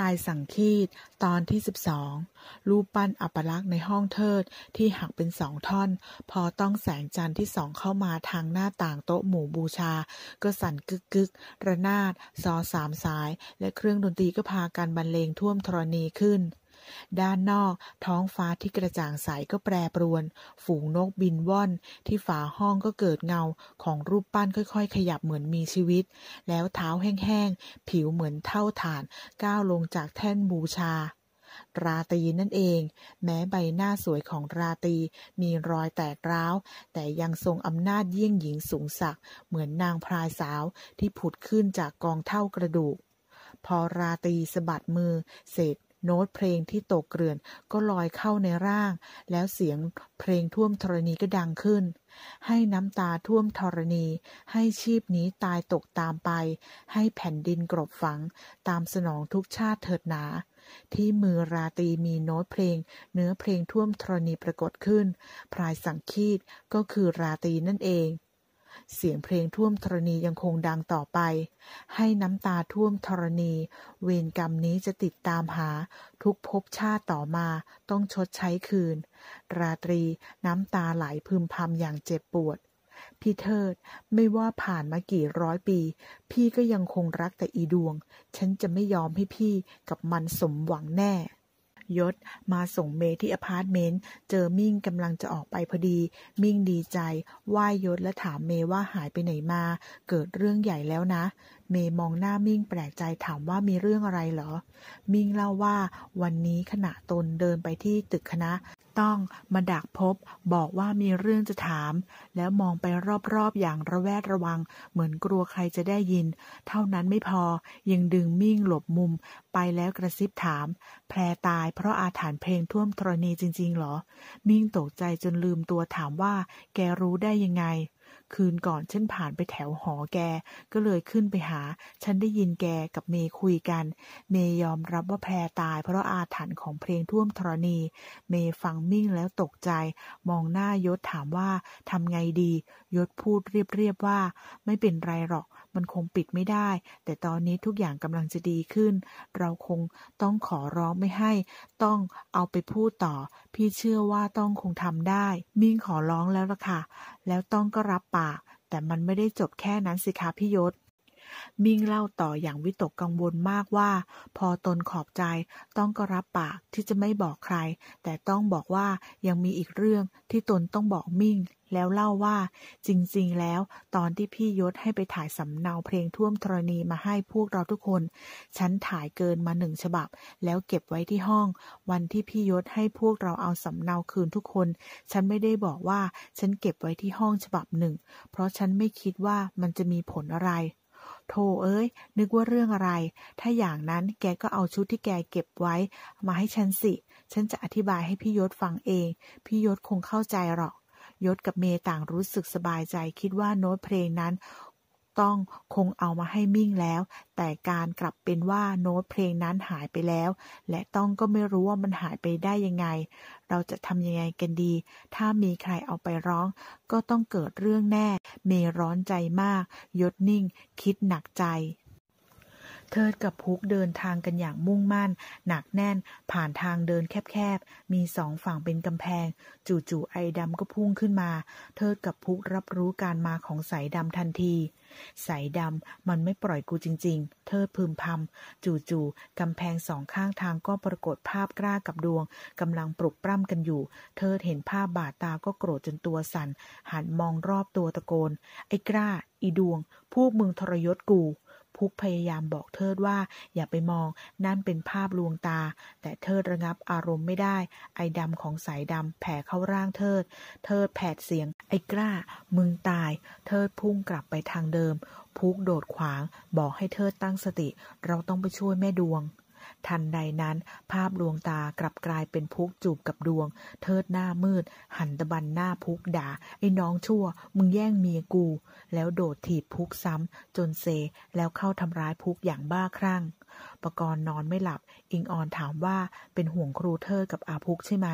พรายสังคีต ตอนที่ 12 รูปปั้นอัปลักษณ์ในห้องเทิดที่หักเป็นสองท่อน พอต้องแสงจันทร์ที่สองเข้ามาทางหน้าต่างโต๊ะหมู่บูชา ก็สั่นกึกกึกระนาดซอสามสาย และเครื่องดนตรีก็พากันบรรเลงท่วมธรณีขึ้นด้านนอกท้องฟ้าที่กระจ่างใสก็แปรปรวน ฝูงนกบินว่อนที่ฝาห้องก็เกิดเงาของรูปปั้นค่อยๆ ขยับเหมือนมีชีวิต แล้วเท้าแห้งๆ ผิวเหมือนเท่าฐาน ก้าวลงจากแท่นบูชา ราตีนั่นเอง แม้ใบหน้าสวยของราตีมีรอยแตกร้าว แต่ยังทรงอำนาจเยี่ยงหญิงสูงสักเหมือนนางพรายสาวที่ผุดขึ้นจากกองเท่ากระดูก พอราตีสะบัดมือเสร็จโน้ตเพลงที่ตกเกลื่อนก็ลอยเข้าในร่าง แล้วเสียงเพลงท่วมธรณีก็ดังขึ้น ให้น้ำตาท่วมธรณี ให้ชีพนี้ตายตกตามไป ให้แผ่นดินกรบฝังตามสนองทุกชาติเถิดหนา ที่มือราตีมีโน้ตเพลง เนื้อเพลงท่วมธรณีปรากฏขึ้นพรายสังคีตก็คือราตีนั่นเองเสียงเพลงท่วมธรณียังคงดังต่อไป ให้น้ำตาท่วมธรณี เวรกรรมนี้จะติดตามหา ทุกภพชาติต่อมาต้องชดใช้คืน ราตรีน้ำตาไหลพึมพำอย่างเจ็บปวด พี่เทิดไม่ว่าผ่านมากี่ร้อยปี พี่ก็ยังคงรักแต่อีดวง ฉันจะไม่ยอมให้พี่กับมันสมหวังแน่ยศมาส่งเมที่อพาร์ตเมนต์ เจอมิ่งกำลังจะออกไปพอดี มิ่งดีใจไหวยศและถามเมว่าหายไปไหนมา เกิดเรื่องใหญ่แล้วนะ เมมองหน้ามิ่งแปลกใจถามว่ามีเรื่องอะไรเหรอ มิ่งเล่าว่าวันนี้ขณะตนเดินไปที่ตึกคณะต้องมาดักพบบอกว่ามีเรื่องจะถาม แล้วมองไปรอบๆอย่างระแวดระวัง เหมือนกลัวใครจะได้ยิน เท่านั้นไม่พอยังดึงมิ่งหลบมุม ไปแล้วกระซิบถาม แพรตายเพราะอาถรรพ์เพลงท่วมธรณีจริงๆหรอ มิ่งตกใจจนลืมตัวถามว่าแกรู้ได้ยังไงคืนก่อนฉันผ่านไปแถวหอแก ก็เลยขึ้นไปหา ฉันได้ยินแกกับเมย์คุยกัน เมย์ยอมรับว่าแพรตายเพราะอาถรรพ์ของเพลงท่วมธรณี เมย์ฟังมิ่งแล้วตกใจ มองหน้ายศถามว่าทำไงดี ยศพูดเรียบๆว่าไม่เป็นไรหรอกมันคงปิดไม่ได้ แต่ตอนนี้ทุกอย่างกำลังจะดีขึ้น เราคงต้องขอร้องไม่ให้ ต้องเอาไปพูดต่อ พี่เชื่อว่าต้องคงทำได้ มิ่งขอร้องแล้วละค่ะ แล้วต้องก็รับปาก แต่มันไม่ได้จบแค่นั้น สิคะพี่ยศ มิ่งเล่าต่ออย่างวิตกกังวลมากว่า พอตนขอบใจต้องก็รับปากที่จะไม่บอกใคร แต่ต้องบอกว่ายังมีอีกเรื่องที่ตนต้องบอกมิ่งแล้วเล่าว่าจริงๆแล้ว ตอนที่พี่ยศให้ไปถ่ายสำเนาเพลงท่วมธรณีมาให้พวกเราทุกคน ฉันถ่ายเกินมาหนึ่งฉบับ แล้วเก็บไว้ที่ห้อง วันที่พี่ยศให้พวกเราเอาสำเนาคืนทุกคน ฉันไม่ได้บอกว่าฉันเก็บไว้ที่ห้องฉบับหนึ่ง เพราะฉันไม่คิดว่ามันจะมีผลอะไรโธ่เอ้ยนึกว่าเรื่องอะไร ถ้าอย่างนั้นแกก็เอาชุดที่แกเก็บไว้มาให้ฉันสิ ฉันจะอธิบายให้พี่ยศฟังเองพี่ยศคงเข้าใจหรอกยศกับเมต่างรู้สึกสบายใจ คิดว่าโน้ตเพลงนั้น ต้องคงเอามาให้มิ่งแล้ว แต่การกลับเป็นว่าโน้ตเพลงนั้นหายไปแล้ว และต้องก็ไม่รู้ว่ามันหายไปได้ยังไง เราจะทำยังไงกันดี ถ้ามีใครเอาไปร้อง ก็ต้องเกิดเรื่องแน่เมร้อนใจมาก ยศนิ่งคิดหนักใจเธอกับพุกเดินทางกันอย่างมุ่งมั่น หนักแน่นผ่านทางเดินแคบๆมีสองฝั่งเป็นกำแพง จู่ๆไอดำก็พุ่งขึ้นมาเธอกับพุกรับรู้การมาของสายดำทันทีสายดำ มันไม่ปล่อยกูจริง ๆ เธอพึมพำจู่ๆกำแพงสองข้างทางก็ปรากฏภาพกล้ากับดวง กำลังปลุกปล้ำกันอยู่เธอเห็นภาพบาดตาก็โกรธจนตัวสัน่นหันมองรอบตัวตะโกน ไอ้กล้า อีดวงพวกมึงทรยศกูพุกพยายามบอกเทิดว่าอย่าไปมองนั่นเป็นภาพลวงตา แต่เทิดระงับอารมณ์ไม่ได้ ไอ้ดำของสายดำแผ่เข้าร่างเทิดเทิดแผดเสียงไอ้กล้า มึงตายเทิดพุ่งกลับไปทางเดิม พุกโดดขวาง บอกให้เทิดตั้งสติ เราต้องไปช่วยแม่ดวงทันใดนั้น ภาพดวงตากลับกลายเป็นพุกจูบกับดวง เทิดหน้ามืด หันตะบันหน้าพุกด่า ไอ้น้องชั่วมึงแย่งเมียกู แล้วโดดถีบพุกซ้ำ จนเซแล้วเข้าทำร้ายพุกอย่างบ้าคลั่งประกรณ์นอนไม่หลับ อิงออนถามว่าเป็นห่วงครูเธอกับอาพุกใช่ไหม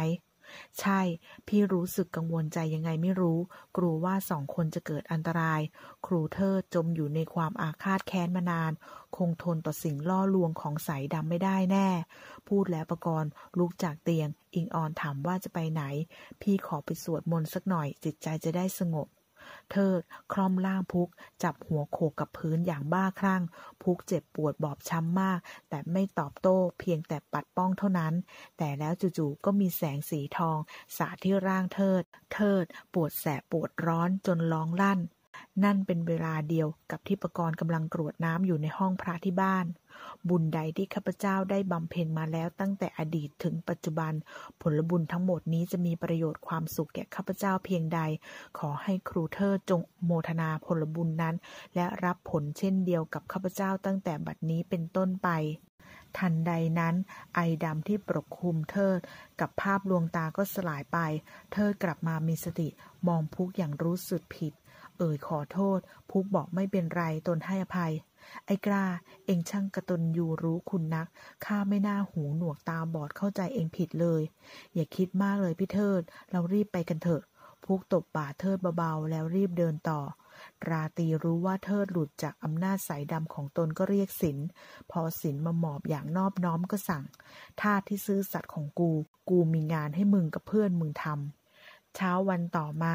ใช่ พี่รู้สึกกังวลใจยังไงไม่รู้ กลัวว่าสองคนจะเกิดอันตราย ครูเธอจมอยู่ในความอาฆาตแค้นมานาน คงทนต่อสิ่งล่อลวงของสายดำไม่ได้แน่ พูดแล้วประกรณ์ลุกจากเตียง อิงออนถามว่าจะไปไหน พี่ขอไปสวดมนต์สักหน่อย จิตใจจะได้สงบเทิด คล่อมล่างพุก จับหัวโขกกับพื้นอย่างบ้าคลั่ง พุกเจ็บปวดบอบช้ำมาก แต่ไม่ตอบโต้เพียงแต่ปัดป้องเท่านั้น แต่แล้วจู่ๆก็มีแสงสีทองสาดที่ร่างเทิดเทิดปวดแสบปวดร้อนจนร้องลั่น นั่นเป็นเวลาเดียวกับที่ปรกรณ์กำลังกรวดน้ำอยู่ในห้องพระที่บ้านบุญใดที่ข้าพเจ้าได้บำเพ็ญมาแล้วตั้งแต่อดีตถึงปัจจุบัน ผลบุญทั้งหมดนี้จะมีประโยชน์ความสุขแก่ข้าพเจ้าเพียงใด ขอให้ครูเธอจงโมทนาผลบุญนั้น และรับผลเช่นเดียวกับข้าพเจ้าตั้งแต่บัดนี้เป็นต้นไป ทันใดนั้น ไอดำที่ปกคลุมเทอกับภาพลวงตาก็สลายไปเทอกลับมามีสติ มองพุกอย่างรู้สึกผิด เอ่ยขอโทษพุกบอกไม่เป็นไรตนให้อภัยไอ้กล้า เองช่างกระตนอยู่รู้คุณนัก ข้าไม่น่าหูหนวกตาบอดเข้าใจเองผิดเลย อย่าคิดมากเลยพี่เทิด เรารีบไปกันเถอะพวกตบบ่าเทิดเบาๆแล้วรีบเดินต่อ ราตีรู้ว่าเทิดหลุดจากอำนาจสายดำของตนก็เรียกสิน พอสินมาหมอบอย่างนอบน้อมก็สั่ง ท่าที่ซื้อสัตว์ของกู กูมีงานให้มึงกับเพื่อนมึงทำเช้าวันต่อมา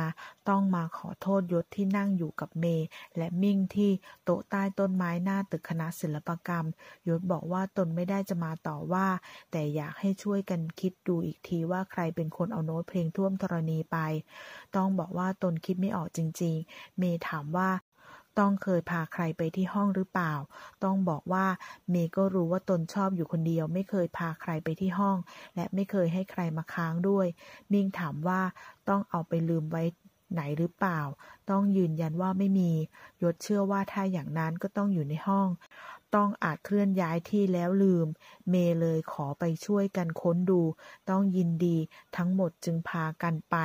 ต้องมาขอโทษยศที่นั่งอยู่กับเมย์และมิ่งที่โต๊ะใต้ต้นไม้หน้าตึกคณะศิลปกรรมยศบอกว่าตนไม่ได้จะมาต่อว่า แต่อยากให้ช่วยกันคิดดูอีกทีว่าใครเป็นคนเอาโน้ตเพลงท่วมธรณีไป ต้องบอกว่าตนคิดไม่ออกจริงๆ เมย์ถามว่าต้องเคยพาใครไปที่ห้องหรือเปล่า ต้องบอกว่าเมย์ก็รู้ว่าตนชอบอยู่คนเดียวไม่เคยพาใครไปที่ห้อง และไม่เคยให้ใครมาค้างด้วยนิ่งถามว่าต้องเอาไปลืมไว้ไหนหรือเปล่า ต้องยืนยันว่าไม่มี ยศเชื่อว่าถ้าอย่างนั้นก็ต้องอยู่ในห้องต้องอาจเคลื่อนย้ายที่แล้วลืม เมเลยขอไปช่วยกันค้นดู ต้องยินดีทั้งหมดจึงพากันไป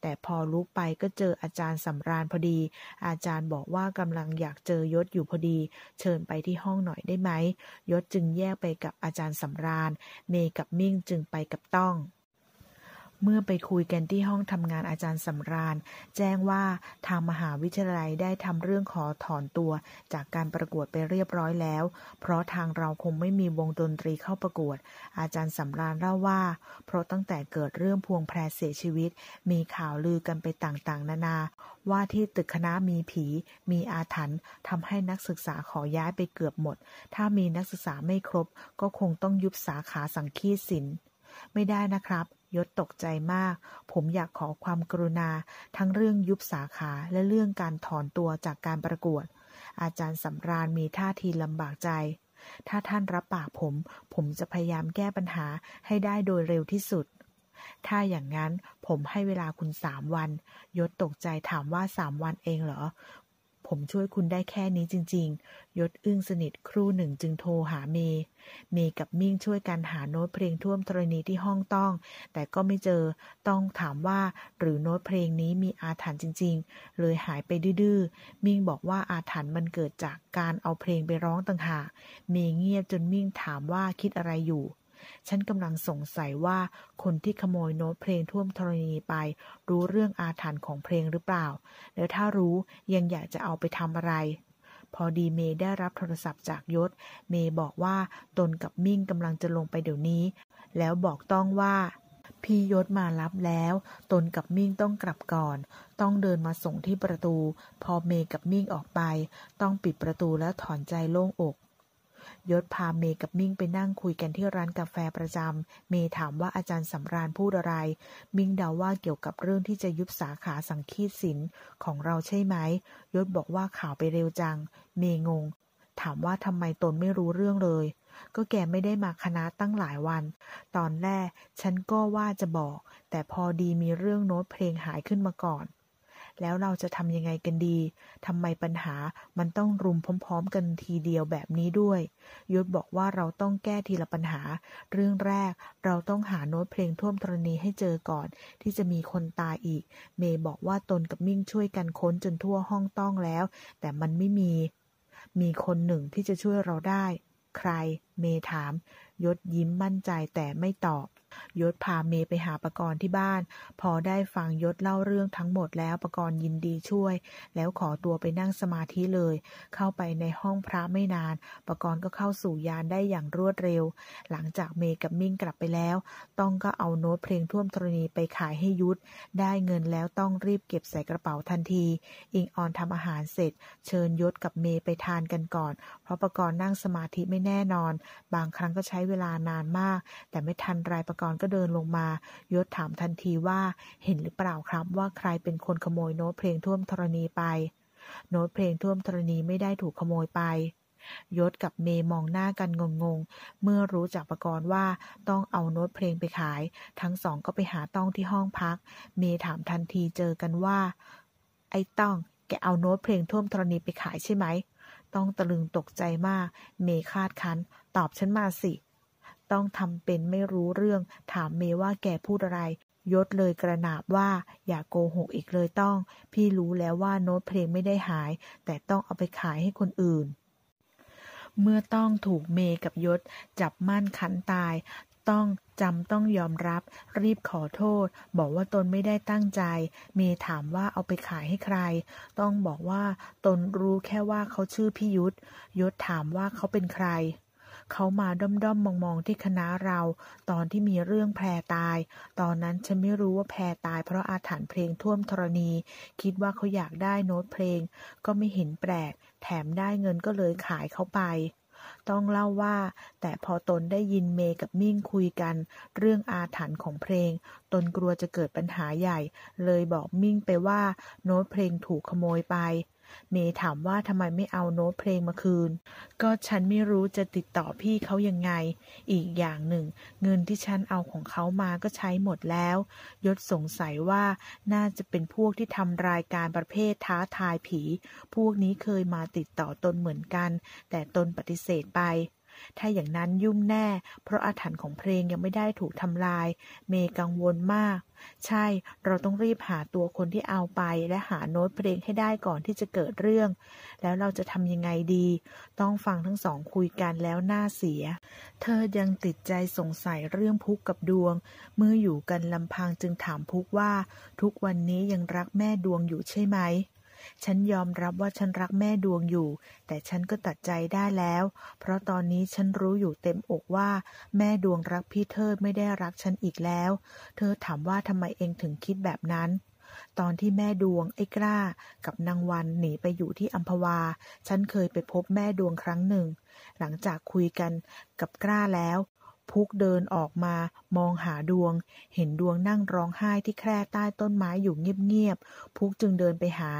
แต่พอลุกไปก็เจออาจารย์สำราญพอดี อาจารย์บอกว่ากำลังอยากเจอยศอยู่พอดี เชิญไปที่ห้องหน่อยได้ไหม ยศจึงแยกไปกับอาจารย์สำราญ เมกับมิ่งจึงไปกับต้องเมื่อไปคุยกันที่ห้องทำงานอาจารย์สำราญแจ้งว่าทางมหาวิทยาลัยได้ทำเรื่องขอถอนตัว จากการประกวดไปเรียบร้อยแล้ว เพราะทางเราคงไม่มีวงดนตรีเข้าประกวด อาจารย์สำราญเล่าว่า เพราะตั้งแต่เกิดเรื่องพวงแพรเสียชีวิต มีข่าวลือกันไปต่างๆ นานา ว่าที่ตึกคณะมีผี มีอาถรรพ์ทำให้นักศึกษาขอย้ายไปเกือบหมด ถ้ามีนักศึกษาไม่ครบ ก็คงต้องยุบสาขาสังคีศิลป์ไม่ได้นะครับยศตกใจมาก ผมอยากขอความกรุณาทั้งเรื่องยุบสาขาและเรื่องการถอนตัวจากการประกวด อาจารย์สำราญมีท่าทีลำบากใจ ถ้าท่านรับปากผม ผมจะพยายามแก้ปัญหาให้ได้โดยเร็วที่สุด ถ้าอย่างนั้นผมให้เวลาคุณสามวัน ยศตกใจถามว่าสามวันเองเหรอผมช่วยคุณได้แค่นี้จริง ๆ ยศอึ้งสนิทครู่หนึ่งจึงโทรหาเมเมกับมิ่งช่วยกันหาโน้ตเพลงท่วมธรณีที่ห้องต้อง แต่ก็ไม่เจอ ต้องถามว่า หรือโน้ตเพลงนี้มีอาถรรพ์จริง ๆ เลยหายไปดื้อมิ่งบอกว่าอาถรรพ์มันเกิดจากการเอาเพลงไปร้องต่างหาก เมเงียบจนมิ่งถามว่าคิดอะไรอยู่ฉันกำลังสงสัยว่าคนที่ขโมยโน้ตเพลงท่วมธรณีไป รู้เรื่องอาถรรพ์ของเพลงหรือเปล่า แล้วถ้ารู้ยังอยากจะเอาไปทำอะไร พอดีเมย์ได้รับโทรศัพท์จากยศ เมย์บอกว่าตนกับมิ่งกำลังจะลงไปเดี๋ยวนี้ แล้วบอกต้องว่า พี่ยศมารับแล้ว ตนกับมิ่งต้องกลับก่อน ต้องเดินมาส่งที่ประตู พอเมย์กับมิ่งออกไป ต้องปิดประตูแล้วถอนใจโล่งอกยศพาเมกับมิ่งไปนั่งคุยกันที่ร้านกาแฟประจำ เมถามว่าอาจารย์สำราญพูดอะไร มิ่งเดาว่าเกี่ยวกับเรื่องที่จะยุบสาขาสังคีตศิลป์ของเราใช่ไหม ยศบอกว่าข่าวไปเร็วจัง เมงง ถามว่าทำไมตนไม่รู้เรื่องเลย ก็แกไม่ได้มาคณะตั้งหลายวัน ตอนแรกฉันก็ว่าจะบอก แต่พอดีมีเรื่องโน้ตเพลงหายขึ้นมาก่อนแล้วเราจะทำยังไงกันดี ทำไมปัญหามันต้องรุมพร้อมๆ กันทีเดียวแบบนี้ด้วย ยศบอกว่าเราต้องแก้ทีละปัญหา เรื่องแรกเราต้องหาโน้ตเพลงท่วมธรณีให้เจอก่อนที่จะมีคนตายอีก เมย์บอกว่าตนกับมิ่งช่วยกันค้นจนทั่วห้องต้องแล้ว แต่มันไม่มี มีคนหนึ่งที่จะช่วยเราได้ ใคร เมย์ถาม ยศยิ้มมั่นใจแต่ไม่ตอบยศพาเมไปหาประกรณ์ที่บ้าน พอได้ฟังยศเล่าเรื่องทั้งหมดแล้วประกรณ์ยินดีช่วย แล้วขอตัวไปนั่งสมาธิเลย เข้าไปในห้องพระไม่นานประกรณ์ก็เข้าสู่ยานได้อย่างรวดเร็ว หลังจากเมกับมิ่งกลับไปแล้ว ต้องก็เอาโน้ตเพลงท่วมธรณีไปขายให้ยุทธได้เงินแล้วต้องรีบเก็บใส่กระเป๋าทันที อิงออนทำอาหารเสร็จ เชิญยศกับเมไปทานกันก่อน เพราะประกรณ์นั่งสมาธิไม่แน่นอน บางครั้งก็ใช้เวลานานมากแต่ไม่ทันรายประกรก็เดินลงมายศถามทันทีว่าเห็นหรือเปล่าครับว่าใครเป็นคนขโมยโน้ตเพลงท่วมธรณีไป โน้ตเพลงท่วมธรณีไม่ได้ถูกขโมยไป ยศกับเมมองหน้ากันงงๆเมื่อรู้จากประกรณ์ว่าต้องเอาโน้ตเพลงไปขาย ทั้งสองก็ไปหาต้องที่ห้องพัก เมถามทันทีเจอกันว่า ไอ้ต้องแกเอาโน้ตเพลงท่วมธรณีไปขายใช่ไหมต้องตะลึงตกใจมาก เมคาดคันตอบฉันมาสิต้องทำเป็นไม่รู้เรื่อง ถามเมว่าแกพูดอะไร ยศเลยกระนาบว่า อย่ากโกหกอีกเลยต้อง พี่รู้แล้วว่าโน้ตเพลงไม่ได้หาย แต่ต้องเอาไปขายให้คนอื่น เมื่อต้องถูกเมกับยศ จับม่านขันตาย ต้องจำต้องยอมรับรีบขอโทษ บอกว่าตนไม่ได้ตั้งใจ เมถามว่าเอาไปขายให้ใคร ต้องบอกว่าตนรู้แค่ว่าเขาชื่อพี่ยุทธยศถามว่าเขาเป็นใครเขามาด้อมๆมองๆที่คณะเรา ตอนที่มีเรื่องแพรตาย ตอนนั้น ฉันไม่รู้ว่าแพรตาย เพราะอาถรรพ์เพลงท่วมธรณี คิดว่าเขาอยากได้โน้ตเพลง ก็ไม่เห็นแปลก แถมได้เงินก็เลยขายเขาไป ต้องเล่าว่า แต่พอตนได้ยินเม กับมิ่งคุยกัน เรื่องอาถรรพ์ของเพลง ตนกลัวจะเกิดปัญหาใหญ่ เลยบอกมิ่งไปว่า โน้ตเพลงถูกขโมยไปเมย์ถามว่าทำไมไม่เอาโน้ตเพลงมาคืน ก็ฉันไม่รู้จะติดต่อพี่เขายังไง อีกอย่างหนึ่ง เงินที่ฉันเอาของเขามาก็ใช้หมดแล้ว ยศสงสัยว่าน่าจะเป็นพวกที่ทำรายการประเภทท้าทายผี พวกนี้เคยมาติดต่อตนเหมือนกัน แต่ตนปฏิเสธไปถ้าอย่างนั้นยุ่งแน่ เพราะอาถรรพ์ของเพลงยังไม่ได้ถูกทำลาย เมย์กังวลมาก ใช่เราต้องรีบหาตัวคนที่เอาไปและหาโน้ตเพลงให้ได้ก่อนที่จะเกิดเรื่อง แล้วเราจะทำยังไงดี ต้องฟังทั้งสองคุยกันแล้วน่าเสีย เธอยังติดใจสงสัยเรื่องพุกกับดวงเมื่ออยู่กันลำพังจึงถามพุกว่า ทุกวันนี้ยังรักแม่ดวงอยู่ใช่ไหมฉันยอมรับว่าฉันรักแม่ดวงอยู่ แต่ฉันก็ตัดใจได้แล้ว เพราะตอนนี้ฉันรู้อยู่เต็มอกว่า แม่ดวงรักพี่เทิดไม่ได้รักฉันอีกแล้ว เธอถามว่าทำไมเองถึงคิดแบบนั้น ตอนที่แม่ดวงไอ้กล้ากับนางวันหนีไปอยู่ที่อัมพวา ฉันเคยไปพบแม่ดวงครั้งหนึ่ง หลังจากคุยกันกับกล้าแล้วพุกเดินออกมามองหาดวง เห็นดวงนั่งร้องไห้ที่แคร่ใต้ต้นไม้อยู่เงียบๆ พุกจึงเดินไปหา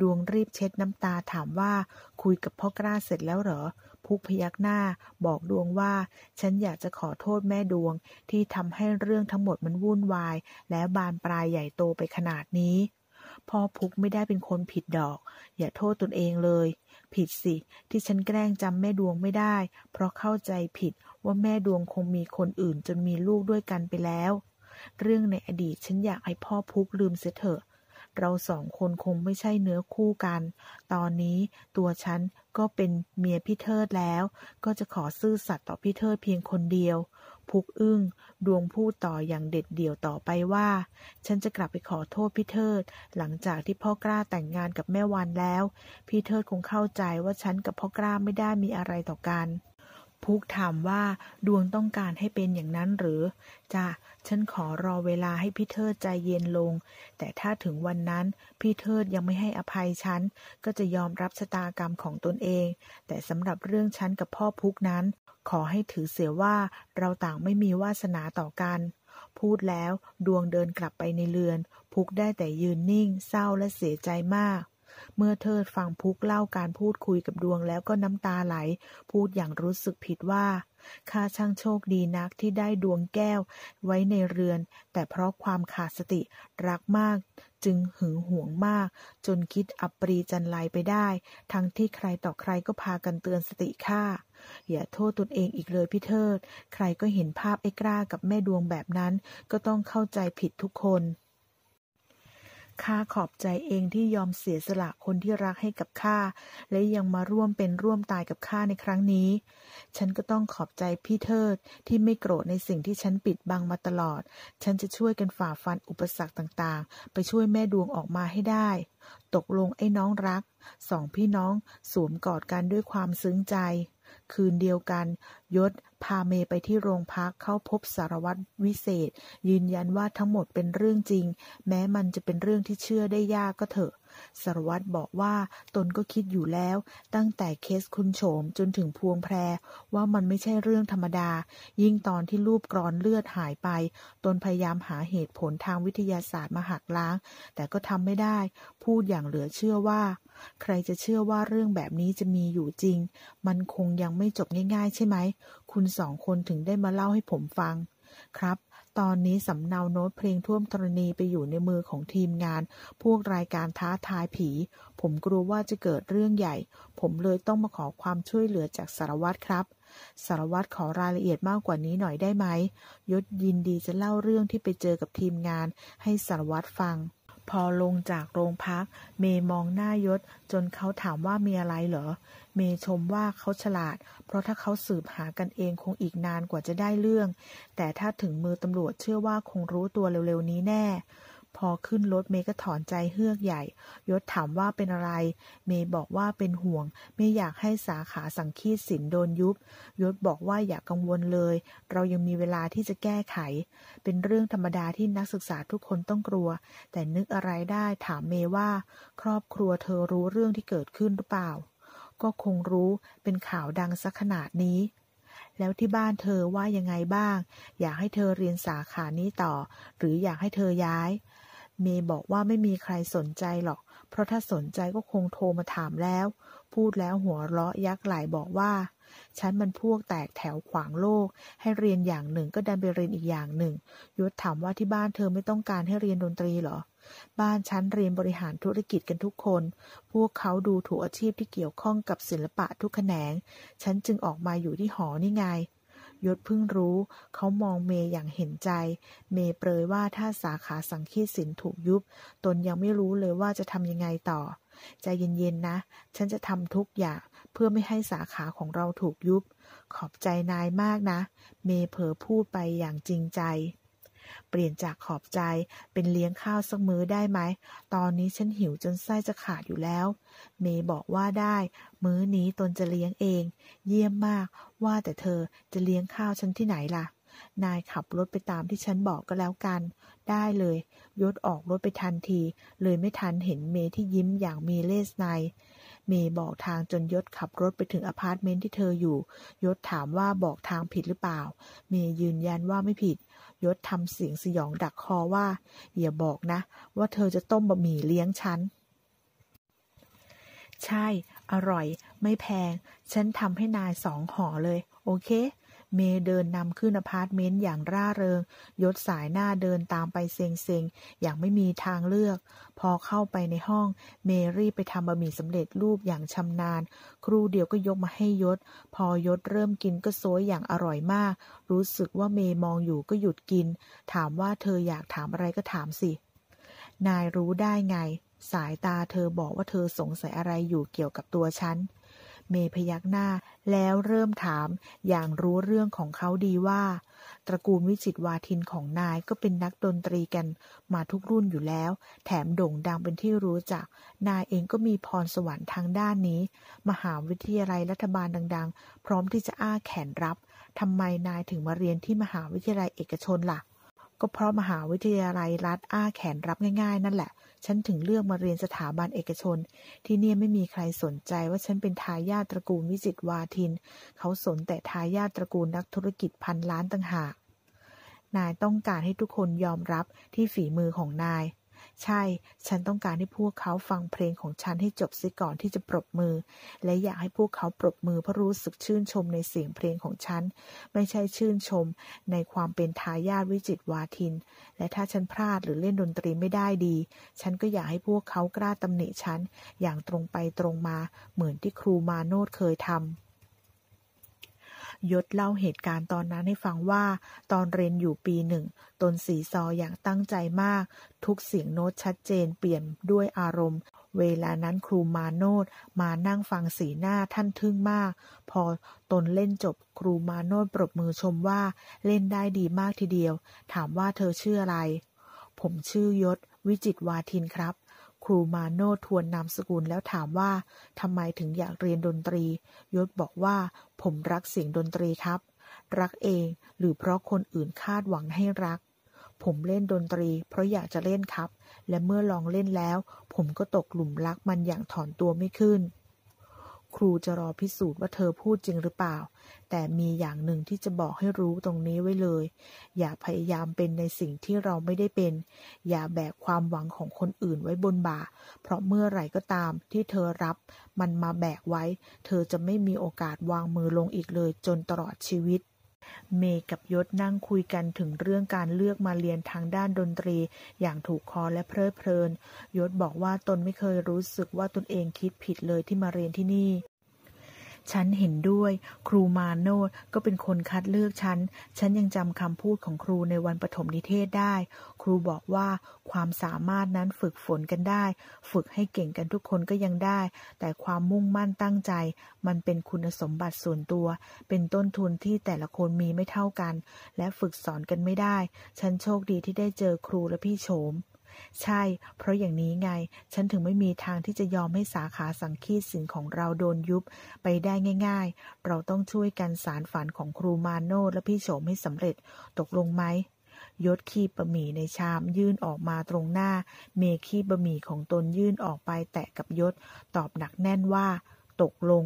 ดวงรีบเช็ดน้ำตาถามว่า คุยกับพ่อกล้าเสร็จแล้วเหรอ พุกพยักหน้า บอกดวงว่า ฉันอยากจะขอโทษแม่ดวง ที่ทำให้เรื่องทั้งหมดมันวุ่นวาย และบานปลายใหญ่โตไปขนาดนี้พ่อพุกไม่ได้เป็นคนผิดดอก อย่าโทษตนเองเลย ผิดสิ ที่ฉันแกล้งจำแม่ดวงไม่ได้ เพราะเข้าใจผิดว่าแม่ดวงคงมีคนอื่นจนมีลูกด้วยกันไปแล้ว เรื่องในอดีตฉันอยากให้พ่อพุกลืมเสียเถอะ เราสองคนคงไม่ใช่เนื้อคู่กัน ตอนนี้ตัวฉัน ก็เป็นเมียพี่เทิดแล้ว ก็จะขอซื่อสัตย์ต่อพี่เทิดเพียงคนเดียว พุกอึ้งดวงพูดต่ออย่างเด็ดเดี่ยวต่อไปว่า ฉันจะกลับไปขอโทษพี่เทิดหลังจากที่พ่อกล้าแต่งงานกับแม่วันแล้วพี่เทิดคงเข้าใจว่าฉันกับพ่อกล้าไม่ได้มีอะไรต่อกันพุกถามว่าดวงต้องการให้เป็นอย่างนั้นหรือ จ้ะฉันขอรอเวลาให้พี่เทิดใจเย็นลง แต่ถ้าถึงวันนั้น พี่เทิดยังไม่ให้อภัยฉันก็จะยอมรับชะตากรรมของตนเอง แต่สำหรับเรื่องฉันกับพ่อพุกนั้น ขอให้ถือเสียว่า เราต่างไม่มีวาสนาต่อกัน พูดแล้วดวงเดินกลับไปในเรือน พุกได้แต่ยืนนิ่ง เศร้าและเสียใจมากเมื่อเธอฟังพุกเล่าการพูดคุยกับดวงแล้วก็น้ำตาไหล พูดอย่างรู้สึกผิดว่า ข้าช่างโชคดีนักที่ได้ดวงแก้วไว้ในเรือน แต่เพราะความขาดสติรักมาก จึงหึงหวงมาก จนคิดอัปรีจันไลไปได้ ทั้งที่ใครต่อใครก็พากันเตือนสติข้าอย่าโทษตนเองอีกเลยพี่เทิดใครก็เห็นภาพไอ้กล้ากับแม่ดวงแบบนั้น ก็ต้องเข้าใจผิดทุกคนข้าขอบใจเองที่ยอมเสียสละคนที่รักให้กับข้า และยังมาร่วมเป็นร่วมตายกับข้าในครั้งนี้ ฉันก็ต้องขอบใจพี่เทิดที่ไม่โกรธในสิ่งที่ฉันปิดบังมาตลอด ฉันจะช่วยกันฝ่าฟันอุปสรรคต่าง ๆ ไปช่วยแม่ดวงออกมาให้ได้ ตกลงไอ้น้องรัก สองพี่น้องสวมกอดกันด้วยความซึ้งใจคืนเดียวกัน ยศพาเมไปที่โรงพักเข้าพบสารวัตรวิเศษ ยืนยันว่าทั้งหมดเป็นเรื่องจริง แม้มันจะเป็นเรื่องที่เชื่อได้ยากก็เถอะสารวัตรบอกว่าตนก็คิดอยู่แล้ว ตั้งแต่เคสคุณโฉมจนถึงพวงแพร ว่ามันไม่ใช่เรื่องธรรมดา ยิ่งตอนที่รูปกรอนเลือดหายไป ตนพยายามหาเหตุผลทางวิทยาศาสตร์มาหักล้าง แต่ก็ทำไม่ได้ พูดอย่างเหลือเชื่อว่า ใครจะเชื่อว่าเรื่องแบบนี้จะมีอยู่จริง มันคงยังไม่จบง่าย ๆ ใช่ไหมคุณสองคนถึงได้มาเล่าให้ผมฟังครับตอนนี้สำเนาโน้ตเพลงท่วมธรณีไปอยู่ในมือของทีมงาน พวกรายการท้าทายผี ผมกลัวว่าจะเกิดเรื่องใหญ่ ผมเลยต้องมาขอความช่วยเหลือจากสารวัตรครับ สารวัตรขอรายละเอียดมากกว่านี้หน่อยได้ไหม ยศยินดีจะเล่าเรื่องที่ไปเจอกับทีมงานให้สารวัตรฟัง พอลงจากโรงพัก เมมองหน้ายศจนเขาถามว่ามีอะไรเหรอเมย์ชมว่าเขาฉลาด เพราะถ้าเขาสืบหากันเองคงอีกนานกว่าจะได้เรื่อง แต่ถ้าถึงมือตำรวจเชื่อว่าคงรู้ตัวเร็วๆนี้แน่ พอขึ้นรถเมย์ก็ถอนใจเฮือก ใหญ่ ยศถามว่าเป็นอะไร เมย์บอกว่าเป็นห่วง ไม่อยากให้สาขาสังคีตสินโดนยุบ ยศบอกว่าอย่ากกังวลเลย เรายังมีเวลาที่จะแก้ไข เป็นเรื่องธรรมดาที่นักศึกษาทุกคนต้องกลัว แต่นึกอะไรได้ถามเมย์ว่าครอบครัวเธอรู้เรื่องที่เกิดขึ้นหรือเปล่าก็คงรู้เป็นข่าวดังสักขนาดนี้ แล้วที่บ้านเธอว่ายังไงบ้าง อยากให้เธอเรียนสาขานี้ต่อ หรืออยากให้เธอย้ายเมย์บอกว่าไม่มีใครสนใจหรอก เพราะถ้าสนใจก็คงโทรมาถามแล้ว พูดแล้วหัวเราะยักไหลบอกว่าฉันมันพวกแตกแถวขวางโลก ให้เรียนอย่างหนึ่งก็ดันไปเรียนอีกอย่างหนึ่งยศถามว่าที่บ้านเธอไม่ต้องการให้เรียนดนตรีหรอบ้านชั้นเรียนบริหารธุรกิจกันทุกคน พวกเขาดูถูกอาชีพที่เกี่ยวข้องกับศิลปะทุกแขนง ฉันจึงออกมาอยู่ที่หอ นี่ไง ยศเพิ่งรู้ เขามองเมย์อย่างเห็นใจ เมย์เปรยว่าถ้าสาขาสังคีตศิลป์ถูกยุบ ตนยังไม่รู้เลยว่าจะทำยังไงต่อ ใจเย็นๆนะ ฉันจะทำทุกอย่าง เพื่อไม่ให้สาขาของเราถูกยุบ ขอบใจนายมากนะ เมย์เผอพูดไปอย่างจริงใจเปลี่ยนจากขอบใจเป็นเลี้ยงข้าวสักมื้อได้ไหม ตอนนี้ฉันหิวจนไส้จะขาดอยู่แล้ว เมย์บอกว่าได้ มื้อนี้ตนจะเลี้ยงเอง เยี่ยมมากว่าแต่เธอจะเลี้ยงข้าวฉันที่ไหนล่ะ นายขับรถไปตามที่ฉันบอกก็แล้วกัน ได้เลย ยศออกรถไปทันที เลยไม่ทันเห็นเมย์ที่ยิ้มอย่างมีเลสในเมย์บอกทางจนยศขับรถไปถึงอพาร์ตเมนต์ที่เธออยู่ ยศถามว่าบอกทางผิดหรือเปล่า เมย์ยืนยันว่าไม่ผิดยศทำเสียงสยองดักคอว่า อย่าบอกนะ ว่าเธอจะต้มบะหมี่เลี้ยงฉัน ใช่ อร่อย ไม่แพง ฉันทำให้นายสองห่อเลย โอเคเมเดินนำขึ้นอพาร์ตเมนต์อย่างร่าเริง ยศสายหน้าเดินตามไปเซ็งเซงอย่างไม่มีทางเลือก พอเข้าไปในห้อง เมรี่ไปทำบะหมี่สำเร็จรูปอย่างชำนาญ ครูเดียวก็ยกมาให้ยศ พอยศเริ่มกินก็โซยอย่างอร่อยมาก รู้สึกว่าเมมองอยู่ก็หยุดกิน ถามว่าเธออยากถามอะไรก็ถามสิ นายรู้ได้ไง สายตาเธอบอกว่าเธอสงสัยอะไรอยู่เกี่ยวกับตัวฉันเมพยักหน้าแล้วเริ่มถามอย่างรู้เรื่องของเขาดีว่า ตระกูลวิจิตวาทินของนายก็เป็นนักดนตรีกัน มาทุกรุ่นอยู่แล้ว แถมโด่งดังเป็นที่รู้จัก นายเองก็มีพรสวรรค์ทางด้านนี้ มหาวิทยาลัยรัฐบาลดัง ๆ พร้อมที่จะอ้าแขนรับทำไมนายถึงมาเรียนที่มหาวิทยาลัยเอกชนละ่ะก็เพราะมหาวิทยาลัยรัฐอ้าแขนรับง่ายๆนั่นแหละ ฉันถึงเลือกมาเรียนสถาบันเอกชน ที่เนี่ยไม่มีใครสนใจว่าฉันเป็นทายาทตระกูลวิจิตวาทิน เขาสนแต่ทายาทตระกูลนักธุรกิจพันล้านต่างหาก นายต้องการให้ทุกคนยอมรับที่ฝีมือของนายใช่ ฉันต้องการให้พวกเขาฟังเพลงของฉันให้จบซิก่อนที่จะปรบมือ และอยากให้พวกเขาปรบมือเพราะรู้สึกชื่นชมในเสียงเพลงของฉัน ไม่ใช่ชื่นชมในความเป็น ทายาทวิจิตวาทิน และถ้าฉันพลาดหรือเล่นดนตรีไม่ได้ดี ฉันก็อยากให้พวกเขากล้าตำหนิฉัน อย่างตรงไปตรงมาเหมือนที่ครูมาโนดเคยทำยศเล่าเหตุการณ์ตอนนั้นให้ฟังว่า ตอนเรียนอยู่ปีหนึ่ง ตนสีซออย่างตั้งใจมาก ทุกเสียงโน้ตชัดเจนเปลี่ยนด้วยอารมณ์ เวลานั้นครูมาโนดมานั่งฟังสีหน้าท่านทึ่งมาก พอตนเล่นจบครูมาโนดปรบมือชมว่า เล่นได้ดีมากทีเดียว ถามว่าเธอชื่ออะไร ผมชื่อยศวิจิตวาทินครับครูมาโนทวนนามสกุลแล้วถามว่าทำไมถึงอยากเรียนดนตรียศบอกว่าผมรักเสียงดนตรีครับ รักเองหรือเพราะคนอื่นคาดหวังให้รัก ผมเล่นดนตรี เพราะอยากจะเล่นครับ และเมื่อลองเล่นแล้วผมก็ตกหลุมรักมันอย่างถอนตัวไม่ขึ้นครูจะรอพิสูจน์ว่าเธอพูดจริงหรือเปล่า แต่มีอย่างหนึ่งที่จะบอกให้รู้ตรงนี้ไว้เลย อย่าพยายามเป็นในสิ่งที่เราไม่ได้เป็น อย่าแบกความหวังของคนอื่นไว้บนบ่า เพราะเมื่อไหร่ก็ตามที่เธอรับมันมาแบกไว้ เธอจะไม่มีโอกาสวางมือลงอีกเลยจนตลอดชีวิตเมย์กับยศนั่งคุยกันถึงเรื่องการเลือกมาเรียนทางด้านดนตรี อย่างถูกคอและเพลิดเพลิน ยศบอกว่าตนไม่เคยรู้สึกว่าตนเองคิดผิดเลยที่มาเรียนที่นี่ฉันเห็นด้วยครูมาโนดก็เป็นคนคัดเลือกฉัน ฉันยังจำคำพูดของครูในวันปฐมนิเทศได้ ครูบอกว่าความสามารถนั้นฝึกฝนกันได้ ฝึกให้เก่งกันทุกคนก็ยังได้ แต่ความมุ่งมั่นตั้งใจ มันเป็นคุณสมบัติส่วนตัว เป็นต้นทุนที่แต่ละคนมีไม่เท่ากัน และฝึกสอนกันไม่ได้ ฉันโชคดีที่ได้เจอครูและพี่โฉมใช่ เพราะอย่างนี้ไง ฉันถึงไม่มีทางที่จะยอมให้สาขาสังคีตสินของเราโดนยุบ ไปได้ง่ายๆ เราต้องช่วยกันสารฝันของครูมาโนและพี่โฉมให้สำเร็จ ตกลงไหม ยศขีบบะหมี่ในชามยื่นออกมาตรงหน้า เมคีบะหมี่ของตนยื่นออกไปแตะกับยศตอบหนักแน่นว่า ตกลง